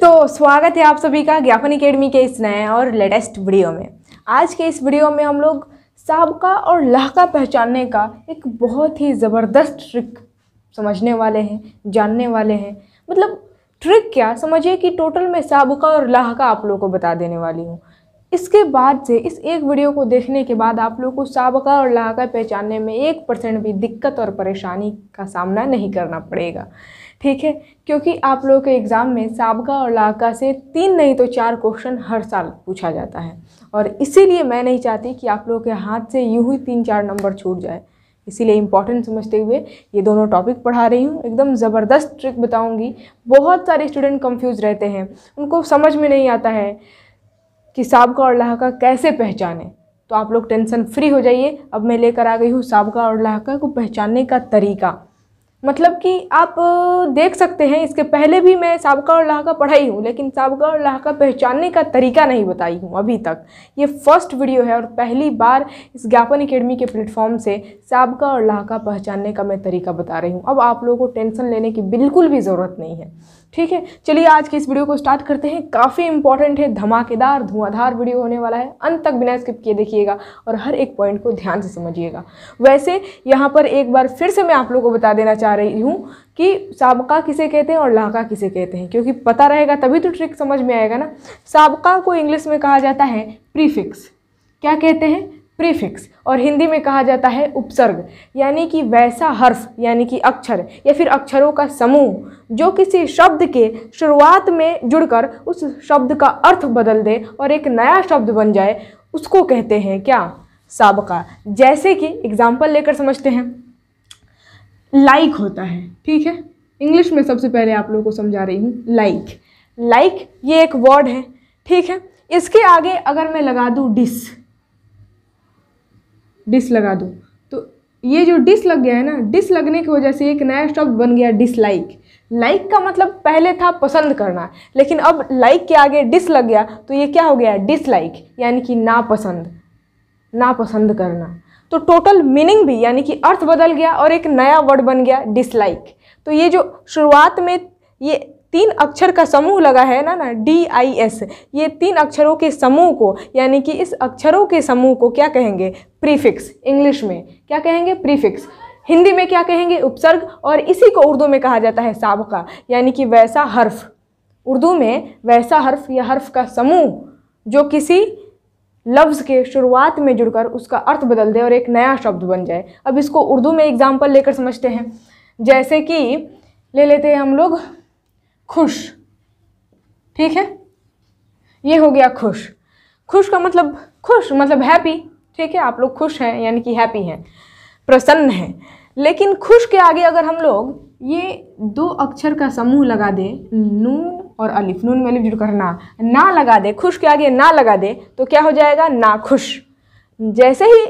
तो स्वागत है आप सभी का ज्ञापन अकेडमी के इस नए और लेटेस्ट वीडियो में आज के इस वीडियो में हम लोग सबका और लहका पहचानने का एक बहुत ही ज़बरदस्त ट्रिक समझने वाले हैं जानने वाले हैं मतलब ट्रिक क्या समझिए कि टोटल मैं सबका और लहका आप लोगों को बता देने वाली हूँ इसके बाद से इस एक वीडियो को देखने के बाद आप लोग को सबका और लहका पहचानने में एक परसेंट भी दिक्कत और परेशानी का सामना नहीं करना पड़ेगा ठीक है क्योंकि आप लोगों के एग्ज़ाम में सबका और लाका से तीन नहीं तो चार क्वेश्चन हर साल पूछा जाता है और इसीलिए मैं नहीं चाहती कि आप लोगों के हाथ से यूँ ही तीन चार नंबर छूट जाए इसीलिए इम्पॉर्टेंट समझते हुए ये दोनों टॉपिक पढ़ा रही हूँ एकदम ज़बरदस्त ट्रिक बताऊँगी बहुत सारे स्टूडेंट कंफ्यूज रहते हैं उनको समझ में नहीं आता है कि सबका और लाका कैसे पहचानें तो आप लोग टेंशन फ्री हो जाइए अब मैं लेकर आ गई हूँ सबका और लाका को पहचानने का तरीका मतलब कि आप देख सकते हैं इसके पहले भी मैं सबका और लहाका पढ़ाई हूँ लेकिन सबका और लहाका पहचानने का तरीका नहीं बताई हूँ अभी तक ये फर्स्ट वीडियो है और पहली बार इस ज्ञापन अकेडमी के प्लेटफॉर्म से सबका और लहाका पहचानने का मैं तरीका बता रही हूँ अब आप लोगों को टेंशन लेने की बिल्कुल भी ज़रूरत नहीं है ठीक है चलिए आज की इस वीडियो को स्टार्ट करते हैं काफ़ी इंपॉर्टेंट है धमाकेदार धुआंधार वीडियो होने वाला है अंत तक बिना स्किप किए देखिएगा और हर एक पॉइंट को ध्यान से समझिएगा वैसे यहाँ पर एक बार फिर से मैं आप लोगों को बता देना चाह रही हूँ कि सबका किसे कहते हैं और लाका किसे कहते हैं क्योंकि पता रहेगा तभी तो ट्रिक समझ में आएगा ना सबका को इंग्लिश में कहा जाता है प्रीफिक्स क्या कहते हैं प्रीफिक्स और हिंदी में कहा जाता है उपसर्ग यानी कि वैसा हर्फ यानी कि अक्षर या फिर अक्षरों का समूह जो किसी शब्द के शुरुआत में जुड़कर उस शब्द का अर्थ बदल दे और एक नया शब्द बन जाए उसको कहते हैं क्या सबका जैसे कि एग्ज़ाम्पल लेकर समझते हैं लाइक like होता है ठीक है इंग्लिश में सबसे पहले आप लोगों को समझा रही हूँ लाइक लाइक ये एक वर्ड है ठीक है इसके आगे अगर मैं लगा दूँ डिस डिस लगा दूँ तो ये जो डिस लग गया है ना डिस लगने की वजह से एक नया शब्द बन गया डिसलाइक लाइक का मतलब पहले था पसंद करना लेकिन अब लाइक के आगे डिस लग गया तो ये क्या हो गया डिसलाइक यानी कि नापसंद नापसंद करना तो टोटल मीनिंग भी यानी कि अर्थ बदल गया और एक नया वर्ड बन गया डिसलाइक तो ये जो शुरुआत में ये तीन अक्षर का समूह लगा है ना ना डी आई एस ये तीन अक्षरों के समूह को यानी कि इस अक्षरों के समूह को क्या कहेंगे प्रीफिक्स इंग्लिश में क्या कहेंगे प्रीफिक्स हिंदी में क्या कहेंगे उपसर्ग और इसी को उर्दू में कहा जाता है सबका यानी कि वैसा हर्फ उर्दू में वैसा हर्फ या हर्फ का समूह जो किसी लफ्ज़ के शुरुआत में जुड़कर उसका अर्थ बदल दे और एक नया शब्द बन जाए अब इसको उर्दू में एग्ज़ाम्पल लेकर समझते हैं जैसे कि ले लेते हैं हम लोग खुश ठीक है ये हो गया खुश खुश का मतलब खुश मतलब हैप्पी ठीक है आप लोग खुश हैं यानी कि हैप्पी हैं प्रसन्न हैं लेकिन खुश के आगे अगर हम लोग ये दो अक्षर का समूह लगा दे नून और अलिफ नून में अलिफ जुड़ कर ना ना लगा दे खुश के आगे ना लगा दे तो क्या हो जाएगा ना खुश जैसे ही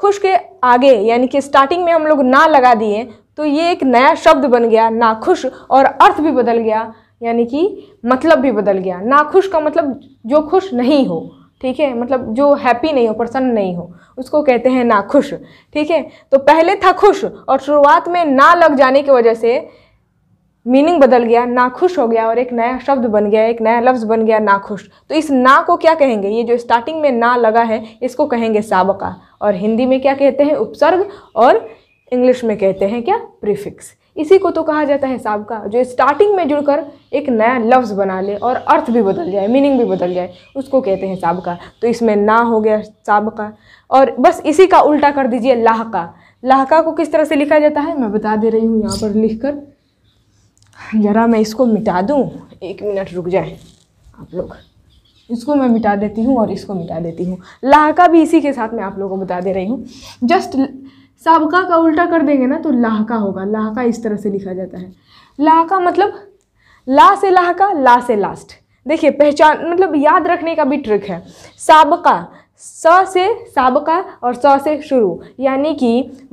खुश के आगे यानी कि स्टार्टिंग में हम लोग ना लगा दिए तो ये एक नया शब्द बन गया नाखुश और अर्थ भी बदल गया यानी कि मतलब भी बदल गया नाखुश का मतलब जो खुश नहीं हो ठीक है मतलब जो हैप्पी नहीं हो प्रसन्न नहीं हो उसको कहते हैं नाखुश ठीक है तो पहले था खुश और शुरुआत में ना लग जाने की वजह से मीनिंग बदल गया नाखुश हो गया और एक नया शब्द बन गया एक नया लफ्ज़ बन गया नाखुश तो इस ना को क्या कहेंगे ये जो स्टार्टिंग में ना लगा है इसको कहेंगे साबका और हिंदी में क्या कहते हैं उपसर्ग और इंग्लिश में कहते हैं क्या प्रीफिक्स इसी को तो कहा जाता है का जो स्टार्टिंग में जुड़कर एक नया लफ्ज़ बना ले और अर्थ भी बदल जाए मीनिंग भी बदल जाए उसको कहते हैं सबका तो इसमें ना हो गया सबका और बस इसी का उल्टा कर दीजिए लाह का लाह का को किस तरह से लिखा जाता है मैं बता दे रही हूँ यहाँ पर लिख कर ज़रा मैं इसको मिटा दूँ एक मिनट रुक जाए आप लोग इसको मैं मिटा देती हूँ और इसको मिटा देती हूँ लाह का भी इसी के साथ मैं आप लोगों को बता दे रही हूँ जस्ट सबका का उल्टा कर देंगे ना तो लाहका होगा लाहका इस तरह से लिखा जाता है लाहका मतलब ला से लाहका ला से लास्ट देखिए पहचान मतलब याद रखने का भी ट्रिक है सबका स से सबका और स से शुरू यानी कि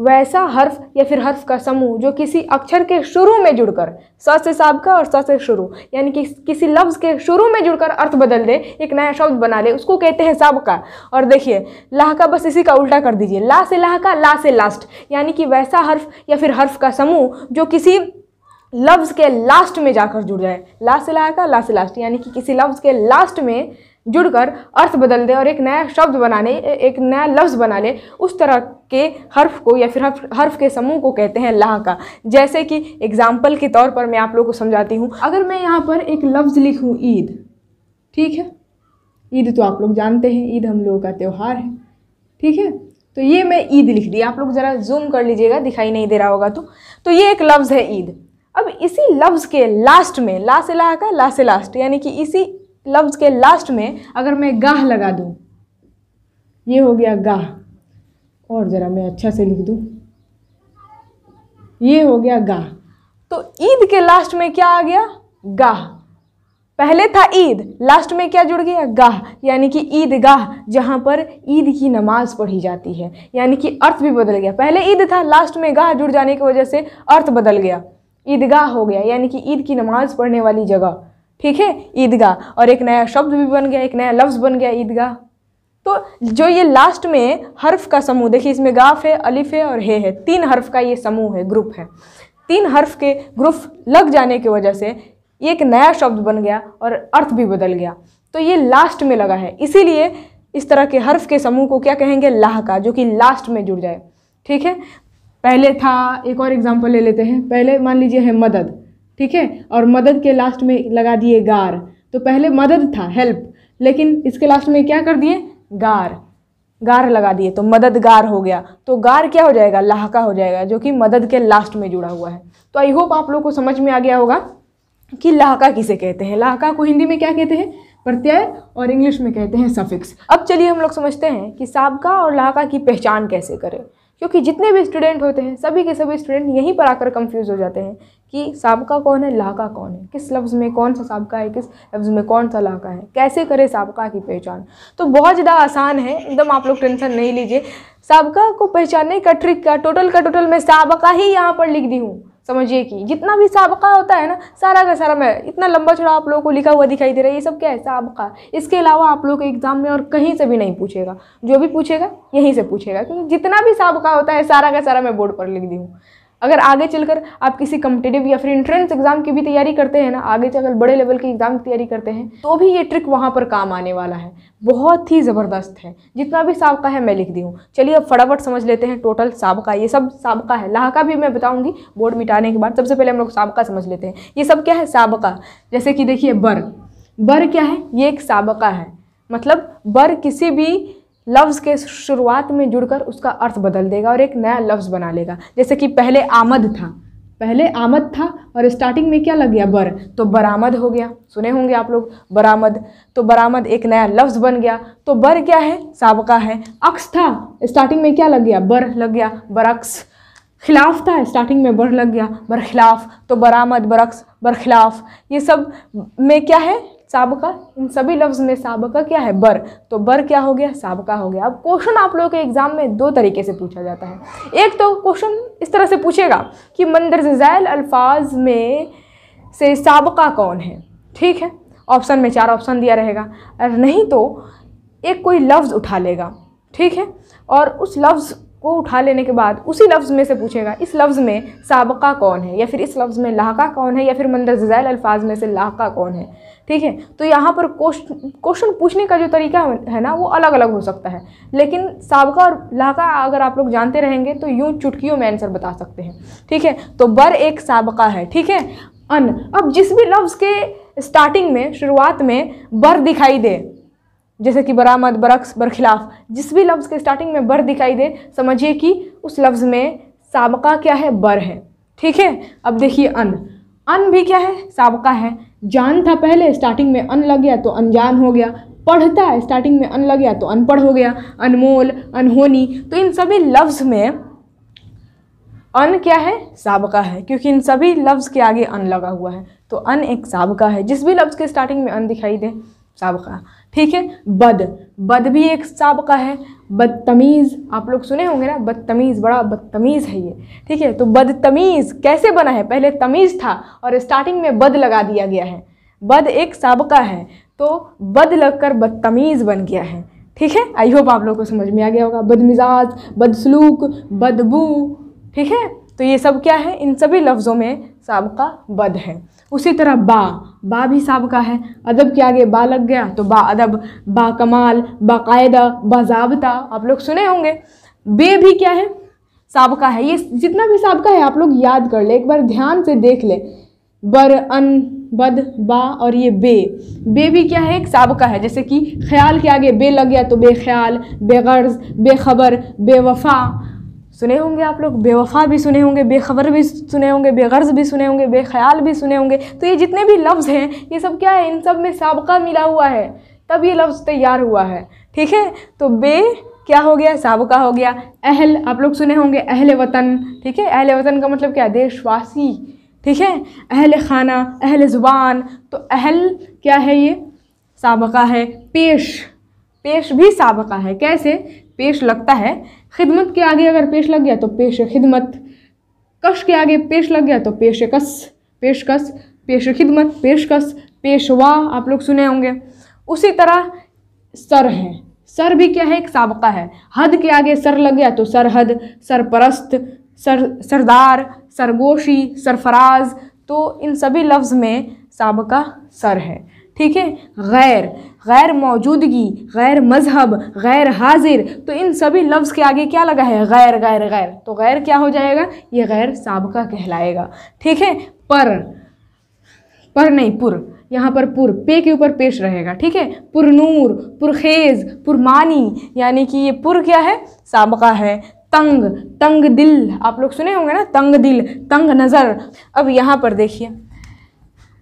वैसा हर्फ या फिर हर्फ का समूह जो किसी अक्षर के शुरू में जुड़कर स से सबका और स से शुरू यानी कि किसी लफ्ज़ के शुरू में जुड़कर अर्थ बदल दे एक नया शब्द बना ले उसको कहते हैं सबका और देखिए लाह का बस इसी का उल्टा कर दीजिए ला से लाह का ला से लास्ट यानी कि वैसा हर्फ या फिर हर्फ का समूह जो किसी लफ्ज़ के लास्ट में जाकर जुड़ जाए ला से लाह का ला से लास्ट यानी कि किसी लफ्ज़ के लास्ट में जुड़कर अर्थ बदल दे और एक नया शब्द बना ले एक नया लफ्ज़ बना ले उस तरह के हर्फ को या फिर हर्फ, हर्फ के समूह को कहते हैं लाह का जैसे कि एग्ज़ाम्पल के तौर पर मैं आप लोगों को समझाती हूँ अगर मैं यहाँ पर एक लफ्ज़ लिखूँ ईद ठीक है ईद तो आप लोग जानते हैं ईद हम लोगों का त्यौहार है ठीक है तो ये मैं ईद लिख दी आप लोग ज़रा जूम कर लीजिएगा दिखाई नहीं दे रहा होगा तो तो ये एक लफ्ज़ है ईद अब इसी लफ्ज़ के लास्ट में ला से ला का ला से लास्ट यानी कि इसी लफ्ज़ के लास्ट में अगर मैं गाह लगा दूँ ये हो गया गाह और ज़रा मैं अच्छा से लिख दूँ ये हो गया गाह तो ईद के लास्ट में क्या आ गया गाह पहले था ईद लास्ट में क्या जुड़ गया गाह यानी कि ईदगाह जहाँ पर ईद की नमाज़ पढ़ी जाती है यानी कि अर्थ भी बदल गया पहले ईद था लास्ट में गाह जुड़ जाने की वजह से अर्थ बदल गया ईदगाह हो गया यानी कि ईद की नमाज़ पढ़ने वाली जगह ठीक है ईदगाह और एक नया शब्द भी बन गया एक नया लफ्ज़ बन गया ईदगाह तो जो ये लास्ट में हर्फ का समूह देखिए इसमें गाफ है अलिफ है और हे है तीन हर्फ का ये समूह है ग्रुप है तीन हर्फ के ग्रुप लग जाने की वजह से ये एक नया शब्द बन गया और अर्थ भी बदल गया तो ये लास्ट में लगा है इसीलिए इस तरह के हर्फ के समूह को क्या कहेंगे लाह का जो कि लास्ट में जुड़ जाए ठीक है पहले था एक और एग्जाम्पल ले लेते हैं पहले मान लीजिए है मदद ठीक है और मदद के लास्ट में लगा दिए गार तो पहले मदद था हेल्प लेकिन इसके लास्ट में क्या कर दिए गार गार लगा दिए तो मददगार हो गया तो गार क्या हो जाएगा लाहका हो जाएगा जो कि मदद के लास्ट में जुड़ा हुआ है तो आई होप आप लोग को समझ में आ गया होगा कि लाहका किसे कहते हैं लाहका को हिंदी में क्या कहते हैं प्रत्यय और इंग्लिश में कहते हैं सफिक्स अब चलिए हम लोग समझते हैं कि सबका और लाहका की पहचान कैसे करें क्योंकि जितने भी स्टूडेंट होते हैं सभी के सभी स्टूडेंट यहीं पर आकर कंफ्यूज हो जाते हैं कि सबका कौन है लाका कौन है किस लफ्ज़ में कौन सा सबका है किस लफ्ज़ में कौन सा लाका है कैसे करें सबका की पहचान तो बहुत ज़्यादा आसान है एकदम आप लोग टेंशन नहीं लीजिए सबका को पहचानने का ट्रिक का टोटल का टोटल मैं सबका ही यहाँ पर लिख दी हूँ समझिए कि जितना भी सबका होता है ना सारा का सारा मैं इतना लंबा छोड़ा आप लोगों को लिखा हुआ दिखाई दे रहा है ये सब क्या है सबका इसके अलावा आप लोग एग्जाम में और कहीं से भी नहीं पूछेगा जो भी पूछेगा यहीं से पूछेगा क्योंकि जितना भी सबका होता है सारा का सारा मैं बोर्ड पर लिख दी हूँ अगर आगे चलकर आप किसी कम्पिटेटिव या फिर इंट्रेंस एग्ज़ाम की भी तैयारी करते हैं ना आगे चलकर बड़े लेवल के एग्ज़ाम की तैयारी करते हैं तो भी ये ट्रिक वहाँ पर काम आने वाला है बहुत ही ज़बरदस्त है जितना भी सबका है मैं लिख दी हूँ चलिए अब फटाफट समझ लेते हैं टोटल सबका ये सब सबका है लाहका भी मैं बताऊँगी बोर्ड मिटाने के बाद सबसे पहले हम लोग सबका समझ लेते हैं ये सब क्या है सबका जैसे कि देखिए बर बर क्या है ये एक सबका है मतलब बर किसी भी लफ्ज़ के शुरुआत में जुड़कर उसका अर्थ बदल देगा और एक नया लफ्ज़ बना लेगा जैसे कि पहले आमद था पहले आमद था और स्टार्टिंग में क्या लग गया बर तो बरामद हो गया सुने होंगे आप लोग बरामद तो बरामद एक नया लफ्ज़ बन गया तो बर क्या है सबका है अक्स था स्टार्टिंग में क्या लग गया बर लग गया बरक्स खिलाफ था स्टार्टिंग में बर लग गया बरखिलाफ तो बरामद बरक्स बरखिलाफ ये सब में क्या है सबका इन सभी लफ्ज़ में सबका क्या है बर तो बर क्या हो गया सबका हो गया अब क्वेश्चन आप लोगों के एग्ज़ाम में दो तरीके से पूछा जाता है एक तो क्वेश्चन इस तरह से पूछेगा कि मंदरज झैल अल्फाज में से सबका कौन है ठीक है ऑप्शन में चार ऑप्शन दिया रहेगा और नहीं तो एक कोई लफ्ज़ उठा लेगा ठीक है और उस लफ्ज़ वो उठा लेने के बाद उसी लफ्ज़ में से पूछेगा इस लफ्ज़ में सबका कौन है या फिर इस लफ्ज़ में लाका कौन है या फिर मंदरजैल अल्फाज में से लाका कौन है ठीक है तो यहाँ पर क्वेश्चन पूछने का जो तरीका है ना वो अलग अलग हो सकता है लेकिन सबका और लाका अगर आप लोग जानते रहेंगे तो यूँ चुटकियों में आंसर बता सकते हैं ठीक है तो बर एक सबका है ठीक है अन अब जिस भी लफ्ज़ के स्टार्टिंग में शुरुआत में बर दिखाई दे जैसे कि बरामद बरक्स बरखिलाफ जिस भी लफ्ज़ के स्टार्टिंग में बर दिखाई दे समझिए कि उस लफ्ज़ में सबका क्या है बर है ठीक है अब देखिए अन अन भी क्या है सबका है जान था पहले स्टार्टिंग में अन लग गया तो अनजान हो गया पढ़ता है स्टार्टिंग में अन लग गया तो अनपढ़ हो गया अनमोल अनहोनी तो इन सभी लफ्ज़ में अन क्या है सबका है क्योंकि इन सभी लफ्ज़ के आगे अन लगा हुआ है तो अन एक सबका है जिस भी लफ्ज़ के स्टार्टिंग में अन दिखाई दे सबका ठीक है बद बद भी एक साब का है बदतमीज़ आप लोग सुने होंगे ना बदतमीज़ बड़ा बदतमीज़ है ये ठीक है तो बदतमीज़ कैसे बना है पहले तमीज़ था और स्टार्टिंग में बद लगा दिया गया है बद एक सबका है तो बद लगकर बदतमीज़ बन गया है ठीक है आई होप आप लोग को समझ में आ गया होगा बदमिजाज बदसलूक बदबू ठीक है तो ये सब क्या है इन सभी लफ्ज़ों में सबका बद है उसी तरह बा बा भी साब का है अदब के आगे बा लग गया तो बा अदब बा कमाल बाकायदा बाबता आप लोग सुने होंगे बे भी क्या है सबका है ये जितना भी सबका है आप लोग याद कर ले एक बार ध्यान से देख ले बर अन बद बा और ये बे बे भी क्या है एक सबका है जैसे कि ख्याल के आगे बे लग गया तो बे ख्याल बेगर्ज बेखबर बेवफा सुने होंगे आप लोग बेवफा भी सुने होंगे बेखबर भी सुने होंगे बेगर्ज भी सुने होंगे बेख्याल भी सुने होंगे तो ये जितने भी लफ्ज़ हैं ये सब क्या है इन सब में सबका मिला हुआ है तब ये लफ्ज़ तैयार हुआ है ठीक है तो बे क्या हो गया सबका हो गया अहल आप लोग सुने होंगे अहल वतन ठीक है अहल वतन का मतलब क्या है देशवासी ठीक है अहल खाना अहल ज़ुबान तो अहल क्या है ये सबका है पेश पेश भी सबका है कैसे पेश लगता है खिदमत के आगे अगर पेश लग गया तो पेश खिदमत कश के आगे पेश लग गया तो पेश कस कस पेश खिदमत पेशकस पेशवा आप लोग सुने होंगे उसी तरह सर है सर भी क्या है एक सबका है हद के आगे सर लग गया तो सरहद सरपरस्त सर सरदार सरगोशी सरफराज तो इन सभी लफ्ज़ में सबका सर है ठीक है गैर गैर मौजूदगी गैर मजहब गैर हाजिर तो इन सभी लफ्ज़ के आगे क्या लगा है गैर गैर गैर तो गैर क्या हो जाएगा ये गैर सबका कहलाएगा ठीक है पर पर नहीं पुर यहाँ पर पुर पे के ऊपर पेश रहेगा ठीक है पुरनूर पुरखेज़ पुरमानी यानी कि ये पुर क्या है सबका है तंग तंग दिल आप लोग सुने होंगे ना तंग दिल तंग नज़र अब यहाँ पर देखिए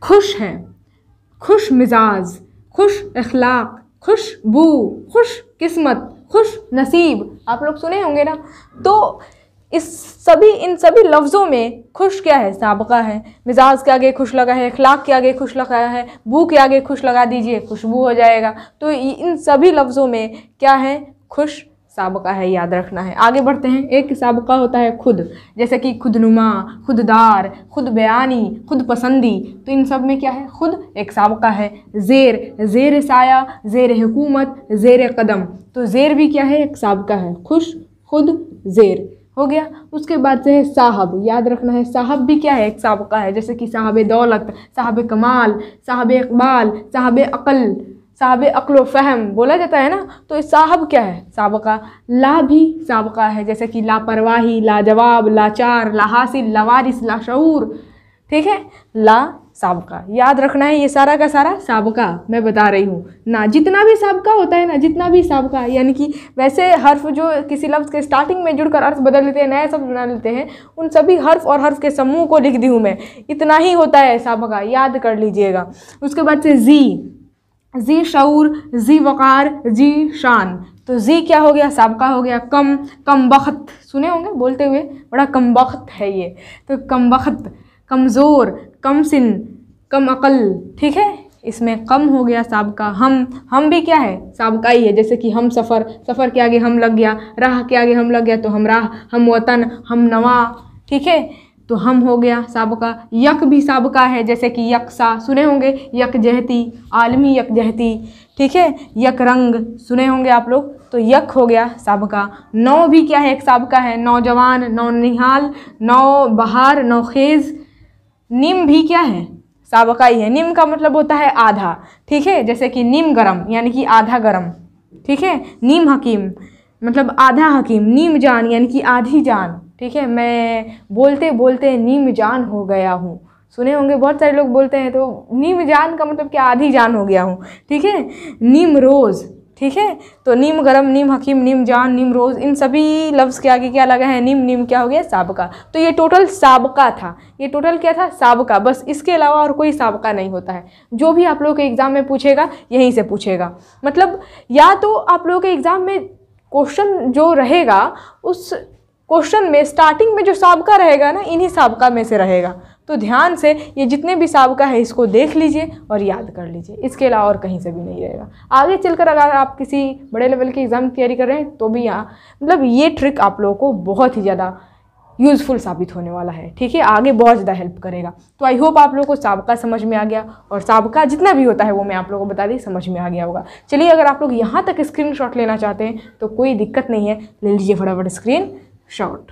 खुश हैं खुश मिजाज खुश अखलाक खुश बू खुश किस्मत खुश नसीब आप लोग सुने होंगे ना तो इस सभी इन सभी लफ्ज़ों में खुश क्या है सबका है मिजाज के आगे खुश लगा है अखलाक के आगे खुश लगा है बू के आगे खुश लगा दीजिए खुशबू हो जाएगा तो इन सभी लफ्ज़ों में क्या है खुश सबका है याद रखना है आगे बढ़ते हैं एक सबका होता है खुद जैसे कि खुदनुमा खुददार खुद बयानी खुद पसंदी तो इन सब में क्या है खुद एक सबका है ज़ेर ज़ेर साया ज़ेर हुकूमत ज़ेर कदम तो ज़ेर भी क्या है एक सबका है खुश खुद ज़ेर हो गया उसके बाद से है साहब याद रखना है साहब भी क्या है एक सबका है जैसे कि साहब दौलत साहब कमाल साहब इकबाल साहब अक़ल साहब अक्लो फ़हम बोला जाता है ना तो साहब क्या है सबका ला भी सबका है जैसे कि लापरवाही लाजवाब लाचार ला हासिल लावारिस लाशूर ठीक है ला सबका याद रखना है ये सारा का सारा सबका मैं बता रही हूँ ना जितना भी सबका होता है ना जितना भी सबका यानी कि वैसे हर्फ जो किसी लफ्ज़ के स्टार्टिंग में जुड़कर अर्थ बदल लेते हैं नए शब्द बना लेते हैं उन सभी हर्फ और हर्फ के समूह को लिख दी हूँ मैं इतना ही होता है सबका याद कर लीजिएगा उसके बाद से जी जी शूर जी वक़ार जी शान तो जी क्या हो गया सबका हो गया कम कम बख्त सुने होंगे बोलते हुए बड़ा कम बख्त है ये तो कम बख्त कमज़ोर कम सिन कम अकल ठीक है इसमें कम हो गया सबका हम हम भी क्या है सबका ही है जैसे कि हम सफ़र सफ़र के आगे हम लग गया राह के आगे हम लग गया तो हम राह हम वतन हम नवा ठीक है तो हम हो गया सबका यक भी सबका है जैसे कि यकसा सुने होंगे यकजहती आलमी यकजहती ठीक है यक रंग सुने होंगे आप लोग तो यक हो गया सबका नौ भी क्या है एक सबका है नौजवान नौ निहाल नौ बहार नौखेज़ निम भी क्या है सबका ही है निम का मतलब होता है आधा ठीक है जैसे कि निम गरम यानी कि आधा गरम ठीक है नीम हकीम मतलब आधा हकीम नीम जान यानी कि आधी जान ठीक है मैं बोलते बोलते नीम जान हो गया हूँ सुने होंगे बहुत सारे लोग बोलते हैं तो नीम जान का मतलब क्या आधी जान हो गया हूँ ठीक है नीम रोज़ ठीक है तो नीम गरम नीम हकीम नीम जान नीम रोज़ इन सभी लफ्ज़ के आगे क्या लगा है नीम नीम क्या हो गया सबका तो ये टोटल साबका था ये टोटल क्या था साबका बस इसके अलावा और कोई सबका नहीं होता है जो भी आप लोग के एग्ज़ाम में पूछेगा यहीं से पूछेगा मतलब या तो आप लोग के एग्ज़ाम में क्वेश्चन जो रहेगा उस क्वेश्चन में स्टार्टिंग में जो सबका रहेगा ना इन्हीं सबका में से रहेगा तो ध्यान से ये जितने भी सबका है इसको देख लीजिए और याद कर लीजिए इसके अलावा और कहीं से भी नहीं रहेगा आगे चलकर अगर आप किसी बड़े लेवल के एग्ज़ाम की तैयारी कर रहे हैं तो भी यहाँ मतलब ये ट्रिक आप लोगों को बहुत ही ज़्यादा यूज़फुल साबित होने वाला है ठीक है आगे बहुत ज़्यादा हेल्प करेगा तो आई होप आप लोगों को सबका समझ में आ गया और सबका जितना भी होता है वो मैं आप लोगों को बता दी समझ में आ गया होगा चलिए अगर आप लोग यहाँ तक स्क्रीनशॉट लेना चाहते हैं तो कोई दिक्कत नहीं है ले लीजिए फटाफट स्क्रीन शॉर्ट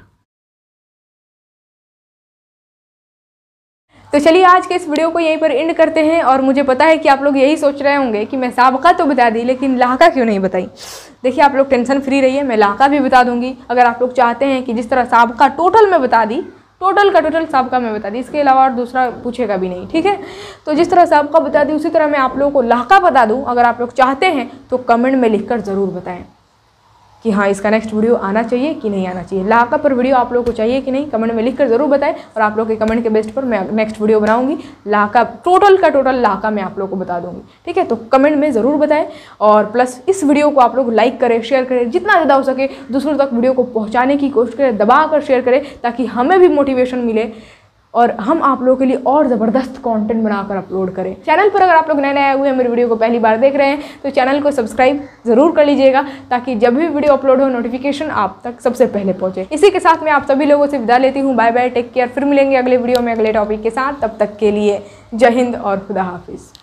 तो चलिए आज के इस वीडियो को यहीं पर एंड करते हैं और मुझे पता है कि आप लोग यही सोच रहे होंगे कि मैं सबका तो बता दी लेकिन लाका क्यों नहीं बताई देखिए आप लोग टेंशन फ्री रहिए मैं लाका भी बता दूंगी अगर आप लोग चाहते हैं कि जिस तरह सबका टोटल मैं बता दी टोटल का टोटल सबका मैं बता दी इसके अलावा और दूसरा पूछेगा भी नहीं ठीक है तो जिस तरह सबका बता दी उसी तरह मैं आप लोगों को लाका बता दूँ अगर आप लोग चाहते हैं तो कमेंट में लिख ज़रूर बताएँ कि हाँ इसका नेक्स्ट वीडियो आना चाहिए कि नहीं आना चाहिए लाका पर वीडियो आप लोग को चाहिए कि नहीं कमेंट में लिख कर ज़रूर बताएं और आप लोग के कमेंट के बेस्ट पर मैं नेक्स्ट वीडियो बनाऊंगी लाका टोटल का टोटल लाका मैं आप लोग को बता दूंगी ठीक है तो कमेंट में ज़रूर बताएं और प्लस इस वीडियो को आप लोग लाइक करें शेयर करें जितना ज़्यादा हो सके दूसरों तक वीडियो को पहुँचाने की कोशिश करें दबा कर शेयर करें ताकि हमें भी मोटिवेशन मिले और हम आप लोगों के लिए और ज़बरदस्त कंटेंट बनाकर अपलोड करें चैनल पर अगर आप लोग नए नए आए हुए हैं मेरी वीडियो को पहली बार देख रहे हैं तो चैनल को सब्सक्राइब ज़रूर कर लीजिएगा ताकि जब भी वीडियो अपलोड हो नोटिफिकेशन आप तक सबसे पहले पहुँचे इसी के साथ मैं आप सभी लोगों से विदा लेती हूँ बाय बाय टेक केयर फिर मिलेंगे अगले वीडियो में अगले टॉपिक के साथ तब तक के लिए जय हिंद और खुदा हाफिज़